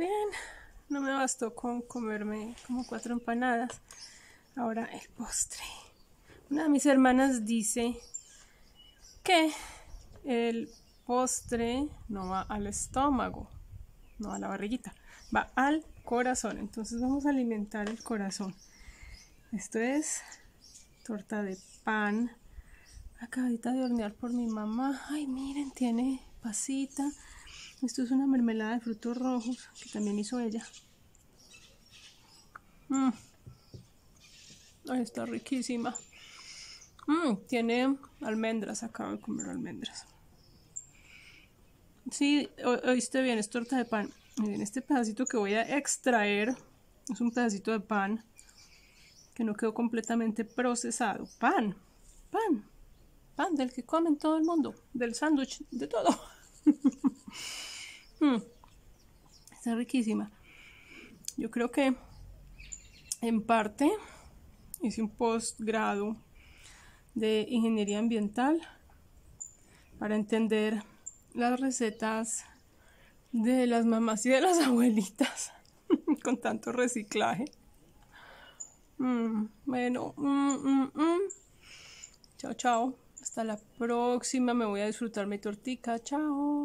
bien no me bastó con comerme como cuatro empanadas. Ahora el postre. Una de mis hermanas dice que el postre no va al estómago, no a la barriguita, va al corazón. Entonces vamos a alimentar el corazón. Esto es torta de pan. Acabita de hornear por mi mamá. Ay, miren, tiene pasita. Esto es una mermelada de frutos rojos que también hizo ella. Mm. Ay, está riquísima. Mmm tiene almendras, acabo de comer almendras. Sí, oíste bien, es torta de pan. Miren, este pedacito que voy a extraer es un pedacito de pan que no quedó completamente procesado. Pan, pan, pan del que comen todo el mundo, del sándwich, de todo. Mm. está riquísima. Yo creo que en parte hice un postgrado de ingeniería ambiental para entender las recetas de las mamás y de las abuelitas con tanto reciclaje. Mm, bueno, mm, chao, chao. Hasta la próxima. Me voy a disfrutar mi tortica. Chao.